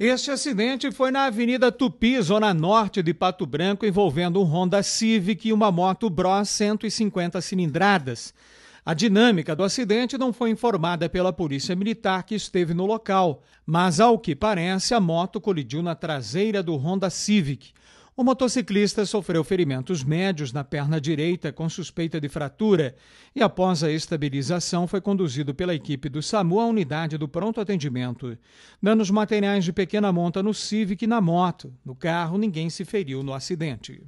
Este acidente foi na Avenida Tupi, zona norte de Pato Branco, envolvendo um Honda Civic e uma moto Bros 150 cilindradas. A dinâmica do acidente não foi informada pela Polícia Militar que esteve no local, mas ao que parece a moto colidiu na traseira do Honda Civic. O motociclista sofreu ferimentos médios na perna direita com suspeita de fratura e, após a estabilização, foi conduzido pela equipe do SAMU à unidade do pronto atendimento. Danos materiais de pequena monta no Civic e na moto. No carro, ninguém se feriu no acidente.